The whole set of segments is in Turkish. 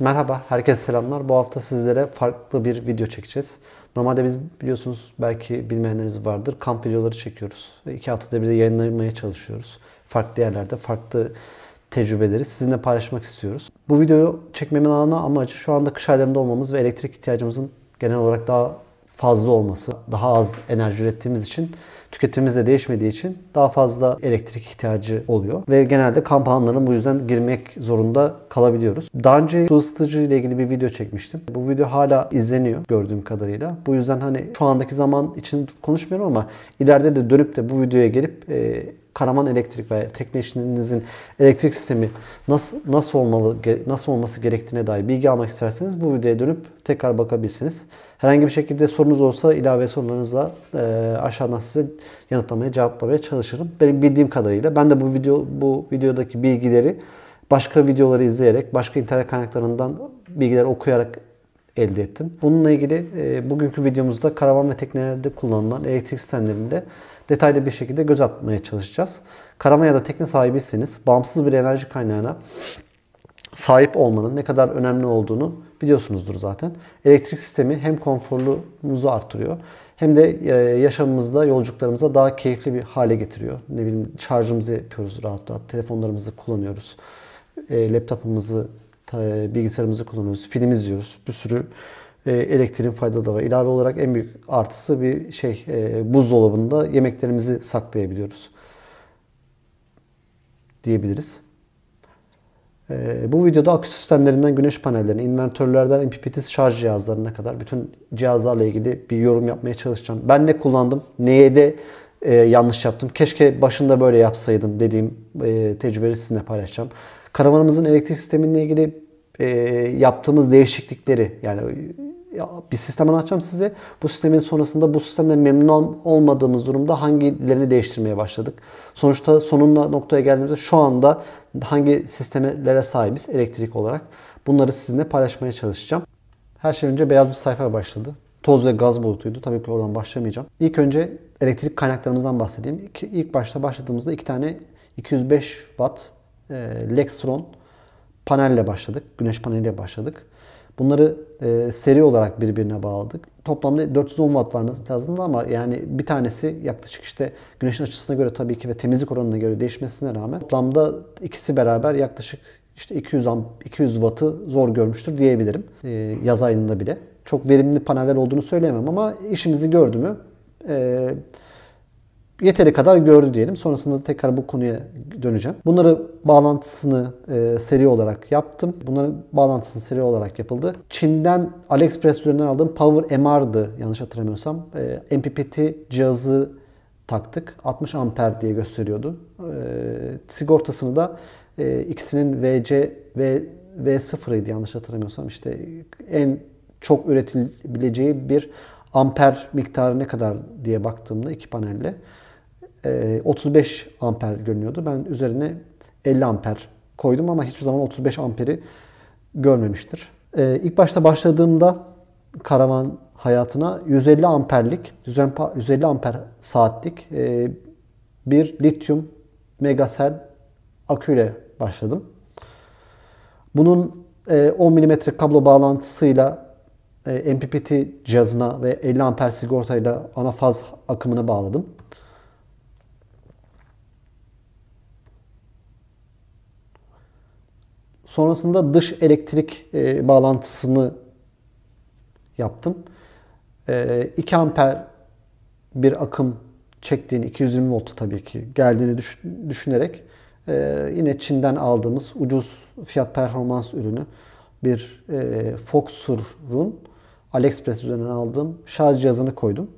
Merhaba, herkese selamlar. Bu hafta sizlere farklı bir video çekeceğiz. Normalde biz biliyorsunuz belki bilmeyenleriniz vardır. Kamp videoları çekiyoruz. İki haftada bir de yayınlamaya çalışıyoruz. Farklı yerlerde, farklı tecrübeleri sizinle paylaşmak istiyoruz. Bu videoyu çekmemin ana amacı şu anda kış aylarında olmamız ve elektrik ihtiyacımızın genel olarak daha fazla olması, daha az enerji ürettiğimiz için tüketimimiz de değişmediği için daha fazla elektrik ihtiyacı oluyor. Ve genelde kamp alanlarına bu yüzden girmek zorunda kalabiliyoruz. Daha önce su ısıtıcı ile ilgili bir video çekmiştim. Bu video hala izleniyor gördüğüm kadarıyla. Bu yüzden hani şu andaki zaman için konuşmuyorum ama ileride de dönüp de bu videoya gelip e, Karaman Elektrik ve tekneşinizin elektrik sistemi nasıl nasıl olmalı nasıl olması gerektiğine dair bilgi almak isterseniz bu videoya dönüp tekrar bakabilirsiniz. Herhangi bir şekilde sorunuz olsa ilave sorularınızla e, aşağıdan size yanıtlamaya, cevaplamaya çalışırım. Benim bildiğim kadarıyla ben de bu video bu videodaki bilgileri başka videoları izleyerek, başka internet kaynaklarından bilgiler okuyarak elde ettim. Bununla ilgili e, bugünkü videomuzda karavan ve teknelerde kullanılan elektrik sistemlerinde detaylı bir şekilde göz atmaya çalışacağız. Karama ya da tekne sahibiyseniz bağımsız bir enerji kaynağına sahip olmanın ne kadar önemli olduğunu biliyorsunuzdur zaten. Elektrik sistemi hem konforluğumuzu artırıyor hem de e, yaşamımızda, yolculuklarımıza daha keyifli bir hale getiriyor. Ne bileyim şarjımızı yapıyoruz rahat rahat, telefonlarımızı kullanıyoruz, e, laptopumuzu, e, bilgisayarımızı kullanıyoruz, film izliyoruz, bir sürü e, elektriğin faydaları. da var. İlave olarak en büyük artısı bir şey e, buzdolabında yemeklerimizi saklayabiliyoruz diyebiliriz. E, bu videoda akü sistemlerinden güneş panellerine, invertörlerden MPPT şarj cihazlarına kadar bütün cihazlarla ilgili bir yorum yapmaya çalışacağım. Ben ne kullandım, neye de yanlış yaptım. Keşke başında böyle yapsaydım dediğim e, tecrübeleri sizinle paylaşacağım. Karavanımızın elektrik sisteminle ilgili yaptığımız değişiklikleri yani bir sistem anlatacağım size. Bu sistemin sonrasında bu sistemden memnun olmadığımız durumda hangilerini değiştirmeye başladık. Sonuçta sonuna noktaya geldiğimizde şu anda hangi sistemlere sahibiz elektrik olarak. Bunları sizinle paylaşmaya çalışacağım. Her şey önce beyaz bir sayfa başladı. Toz ve gaz bulutuydu. Tabii ki oradan başlamayacağım. İlk önce elektrik kaynaklarımızdan bahsedeyim. İlk başta başladığımızda iki tane 205 watt e, Lextron panelle başladık. Güneş paneliyle başladık. Bunları e, seri olarak birbirine bağladık. Toplamda 410 watt var tarzında ama yani bir tanesi yaklaşık işte güneşin açısına göre tabii ki ve temizlik oranına göre değişmesine rağmen toplamda ikisi beraber yaklaşık işte 200 amp, 200 wattı zor görmüştür diyebilirim e, yaz ayında bile. Çok verimli paneller olduğunu söyleyemem ama işimizi gördü mü e, yeteri kadar gördü diyelim. Sonrasında tekrar bu konuya döneceğim. Bunları bağlantısını e, seri olarak yaptım. Bunların bağlantısını seri olarak yapıldı. Çin'den AliExpress üzerinden aldığım Power MR'dı yanlış hatırlamıyorsam. E, MPPT cihazı taktık. 60 amper diye gösteriyordu. E, sigortasını da e, ikisinin VC ve V0 idi yanlış hatırlamıyorsam. İşte en çok üretilebileceği bir amper miktarı ne kadar diye baktığımda iki panelle 35 ee, amper görünüyordu. Ben üzerine 50 amper koydum ama hiçbir zaman 35 amperi görmemiştir. Ee, ilk başta başladığımda karavan hayatına 150 amperlik, 150 amper saatlik e, bir lityum megasel aküyle başladım. Bunun 10 e, mm kablo bağlantısıyla e, MPPT cihazına ve 50 amper sigortayla ana faz akımına bağladım. Sonrasında dış elektrik e, bağlantısını yaptım. E, 2 amper bir akım çektiğini, 220 volt tabii ki geldiğini düş düşünerek e, yine Çin'den aldığımız ucuz fiyat performans ürünü bir e, Foxur'un AliExpress üzerinden aldığım şarj cihazını koydum.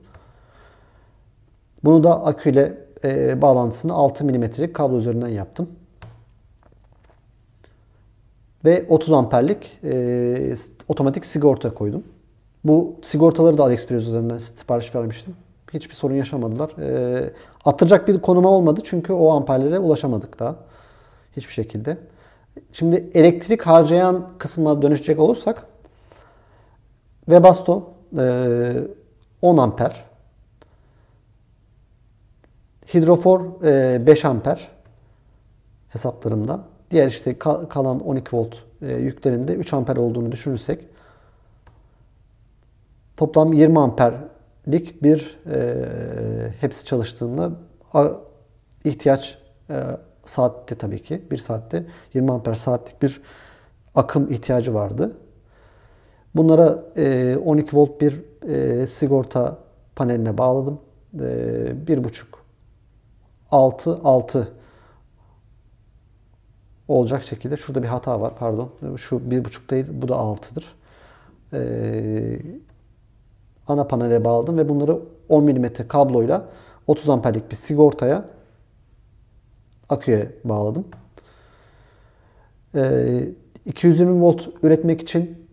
Bunu da aküyle e, bağlantısını 6 milimetrelik kablo üzerinden yaptım ve 30 amperlik e, otomatik sigorta koydum. Bu sigortaları da AliExpress üzerinden sipariş vermiştim. Hiçbir sorun yaşamadılar. E, attıracak bir konuma olmadı çünkü o amperlere ulaşamadık daha. Hiçbir şekilde. Şimdi elektrik harcayan kısma dönüşecek olursak Webasto e, 10 amper Hidrofor e, 5 amper hesaplarımda diğer işte kalan 12 volt e, yüklerinde 3 amper olduğunu düşünürsek toplam 20 amperlik bir e, hepsi çalıştığında ihtiyaç e, saatte tabii ki bir saatte 20 amper saatlik bir akım ihtiyacı vardı. Bunlara e, 12 volt bir e, sigorta paneline bağladım. E, 1.5 6 6 olacak şekilde şurada bir hata var pardon. Şu bir buçuk değil bu da altıdır Ee, ana panele bağladım ve bunları 10 mm kabloyla 30 amperlik bir sigortaya aküye bağladım. Ee, 220 volt üretmek için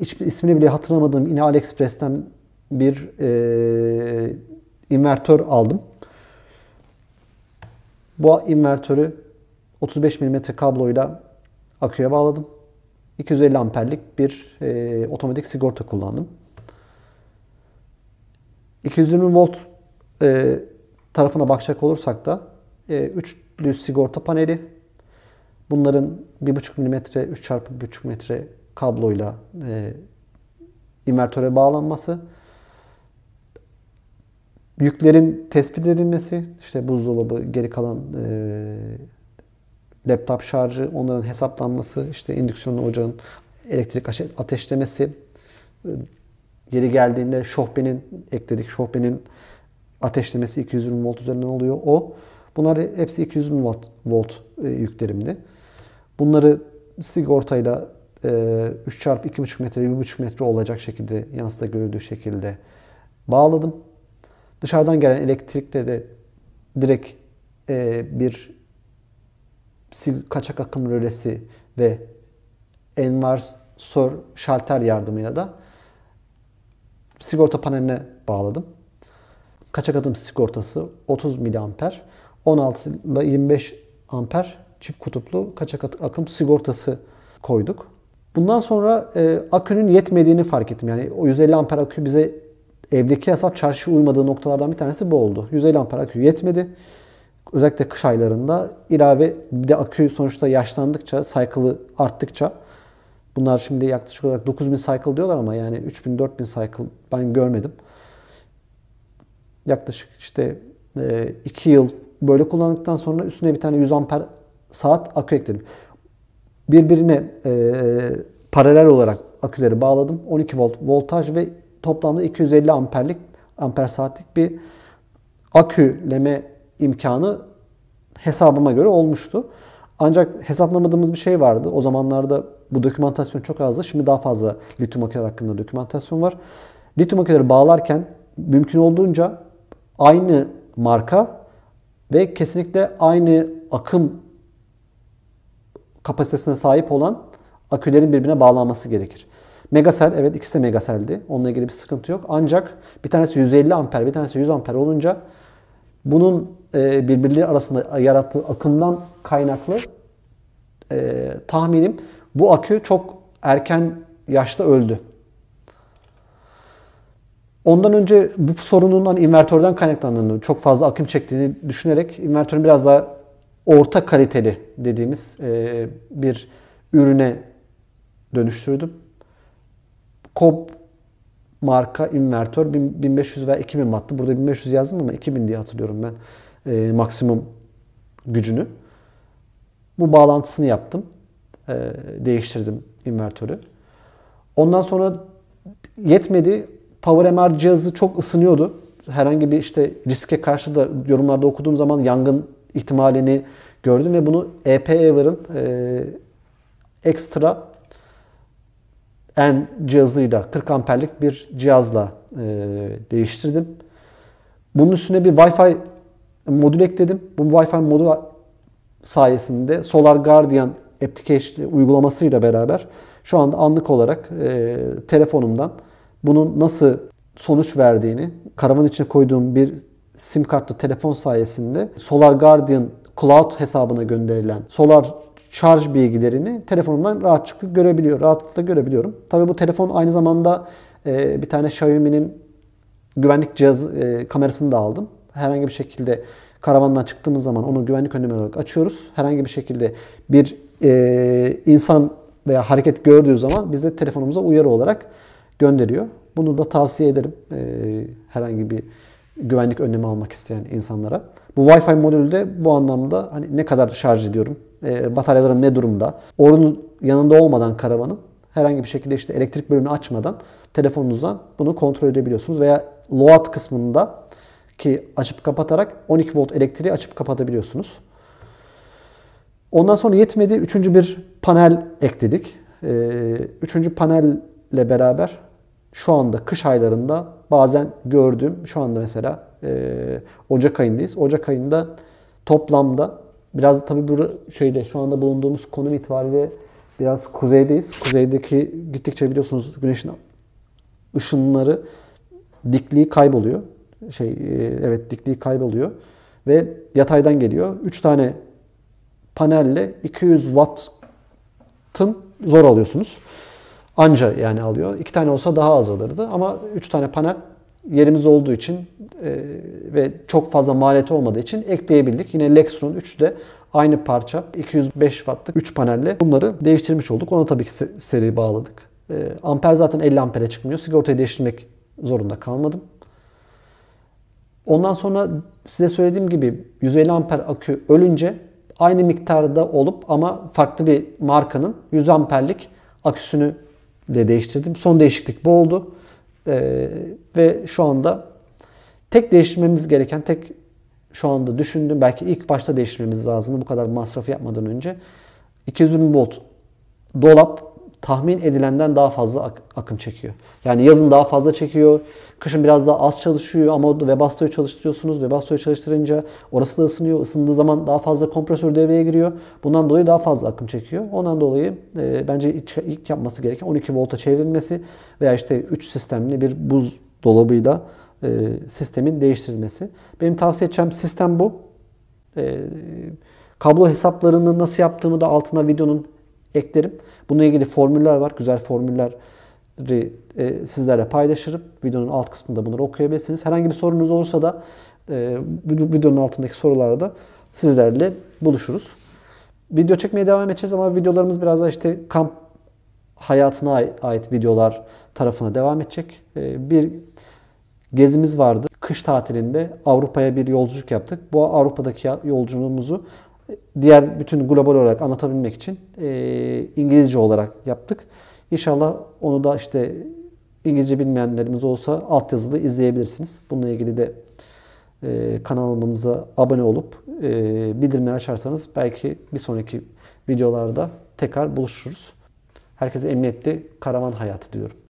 hiçbir ismini bile hatırlamadığım yine AliExpress'ten bir e, invertör aldım. Bu invertörü 35 mm kabloyla aküye bağladım. 250 amperlik bir e, otomatik sigorta kullandım. 220 volt e, tarafına bakacak olursak da e, üçlü sigorta paneli bunların 1,5 mm 3 çarpı 1,5 metre kabloyla e, invertöre bağlanması yüklerin tespit edilmesi işte buzdolabı geri kalan e, laptop şarjı, onların hesaplanması, işte indüksiyonlu ocağın elektrik ateşlemesi, geri e, geldiğinde şohbenin ekledik. Şohbenin ateşlemesi 220 volt üzerinden oluyor. O bunlar hepsi 220 volt, volt e, yüklerimdi. Bunları sigortayla 3 çarp 2,5 metre, 1,5 metre olacak şekilde yansıda görüldüğü şekilde bağladım. Dışarıdan gelen elektrikte de direkt e, bir kaçak akım rölesi ve Envar Sor şalter yardımıyla da sigorta paneline bağladım. Kaçak adım sigortası 30 mA, 16 ile 25 amper çift kutuplu kaçak akım sigortası koyduk. Bundan sonra e, akünün yetmediğini fark ettim. Yani o 150 amper akü bize evdeki hesap çarşı uymadığı noktalardan bir tanesi bu oldu. 150 amper akü yetmedi özellikle kış aylarında ilave bir de akü sonuçta yaşlandıkça, cycle'ı arttıkça bunlar şimdi yaklaşık olarak 9000 cycle diyorlar ama yani 3000 4000 cycle ben görmedim. Yaklaşık işte 2 e, yıl böyle kullandıktan sonra üstüne bir tane 100 amper saat akü ekledim. Birbirine e, paralel olarak aküleri bağladım. 12 volt voltaj ve toplamda 250 amperlik amper saatlik bir aküleme imkanı hesabıma göre olmuştu. Ancak hesaplamadığımız bir şey vardı. O zamanlarda bu dokümantasyon çok azdı. Şimdi daha fazla lityum aküler hakkında dokümantasyon var. Lityum aküleri bağlarken mümkün olduğunca aynı marka ve kesinlikle aynı akım kapasitesine sahip olan akülerin birbirine bağlanması gerekir. Megasel evet ikisi de megaseldi. Onunla ilgili bir sıkıntı yok. Ancak bir tanesi 150 amper bir tanesi 100 amper olunca bunun e, birbirleri arasında yarattığı akımdan kaynaklı e, tahminim bu akü çok erken yaşta öldü. Ondan önce bu sorunun hani invertörden kaynaklandığını, çok fazla akım çektiğini düşünerek invertörün biraz daha orta kaliteli dediğimiz e, bir ürüne dönüştürdüm. Kob marka invertör 1500 veya 2000 watt'tı. Burada 1500 yazdım ama 2000 diye hatırlıyorum ben e, maksimum gücünü. Bu bağlantısını yaptım. E, değiştirdim invertörü. Ondan sonra yetmedi. Power MR cihazı çok ısınıyordu. Herhangi bir işte riske karşı da yorumlarda okuduğum zaman yangın ihtimalini gördüm ve bunu EP Ever'ın e, ekstra en cihazıyla 40 amperlik bir cihazla e, değiştirdim. Bunun üstüne bir Wi-Fi modül ekledim. Bu Wi-Fi modülü sayesinde Solar Guardian application uygulamasıyla beraber şu anda anlık olarak e, telefonumdan bunun nasıl sonuç verdiğini karavan içine koyduğum bir sim kartlı telefon sayesinde Solar Guardian Cloud hesabına gönderilen Solar şarj bilgilerini telefonumdan rahatlıkla görebiliyorum, Rahatlıkla görebiliyorum. Tabi bu telefon aynı zamanda e, bir tane Xiaomi'nin güvenlik cihaz e, kamerasını da aldım. Herhangi bir şekilde karavandan çıktığımız zaman onu güvenlik önlemi olarak açıyoruz. Herhangi bir şekilde bir e, insan veya hareket gördüğü zaman bize telefonumuza uyarı olarak gönderiyor. Bunu da tavsiye ederim e, herhangi bir güvenlik önlemi almak isteyen insanlara. Bu Wi-Fi modülü de bu anlamda hani ne kadar şarj ediyorum, e, bataryaların ne durumda. Ordunun yanında olmadan karavanın herhangi bir şekilde işte elektrik bölümünü açmadan telefonunuzdan bunu kontrol edebiliyorsunuz. Veya load kısmında ki açıp kapatarak 12 volt elektriği açıp kapatabiliyorsunuz. Ondan sonra yetmedi. Üçüncü bir panel ekledik. E, üçüncü panelle beraber şu anda kış aylarında bazen gördüğüm şu anda mesela e, Ocak ayındayız. Ocak ayında toplamda Biraz tabii burada şeyde şu anda bulunduğumuz konum itibariyle biraz kuzeydeyiz. Kuzeydeki gittikçe biliyorsunuz güneşin ışınları dikliği kayboluyor. Şey e, evet dikliği kayboluyor ve yataydan geliyor. 3 tane panelle 200 watt'ın zor alıyorsunuz. Anca yani alıyor. 2 tane olsa daha az alırdı ama 3 tane panel yerimiz olduğu için e, ve çok fazla maliyeti olmadığı için ekleyebildik. Yine Lexron 3 de aynı parça 205 wattlık 3 panelle bunları değiştirmiş olduk. Ona tabii ki seri bağladık. E, amper zaten 50 ampere çıkmıyor. Sigortayı değiştirmek zorunda kalmadım. Ondan sonra size söylediğim gibi 150 amper akü ölünce aynı miktarda olup ama farklı bir markanın 100 amperlik aküsünü de değiştirdim. Son değişiklik bu oldu. Ee, ve şu anda tek değiştirmemiz gereken, tek şu anda düşündüğüm, belki ilk başta değiştirmemiz lazımdı bu kadar masrafı yapmadan önce. 220 volt dolap tahmin edilenden daha fazla ak- akım çekiyor. Yani yazın daha fazla çekiyor, kışın biraz daha az çalışıyor ama Webasto'yu çalıştırıyorsunuz. Webasto'yu çalıştırınca orası da ısınıyor. Isındığı zaman daha fazla kompresör devreye giriyor. Bundan dolayı daha fazla akım çekiyor. Ondan dolayı e, bence ilk, ilk yapması gereken 12 volta çevrilmesi veya işte 3 sistemli bir buz dolabıyla e, sistemin değiştirilmesi. Benim tavsiye edeceğim sistem bu. E, kablo hesaplarını nasıl yaptığımı da altına videonun eklerim. Bununla ilgili formüller var. Güzel formüller e, sizlerle paylaşırım. Videonun alt kısmında bunları okuyabilirsiniz. Herhangi bir sorunuz olursa da e, videonun altındaki sorularda sizlerle buluşuruz. Video çekmeye devam edeceğiz ama videolarımız biraz daha işte kamp hayatına ait videolar tarafına devam edecek. E, bir gezimiz vardı. Kış tatilinde Avrupa'ya bir yolculuk yaptık. Bu Avrupa'daki yolculuğumuzu diğer bütün global olarak anlatabilmek için e, İngilizce olarak yaptık. İnşallah onu da işte İngilizce bilmeyenlerimiz olsa altyazılı izleyebilirsiniz. Bununla ilgili de e, kanalımıza abone olup e, bildirimleri açarsanız belki bir sonraki videolarda tekrar buluşuruz. Herkese emniyetli karavan hayatı diyorum.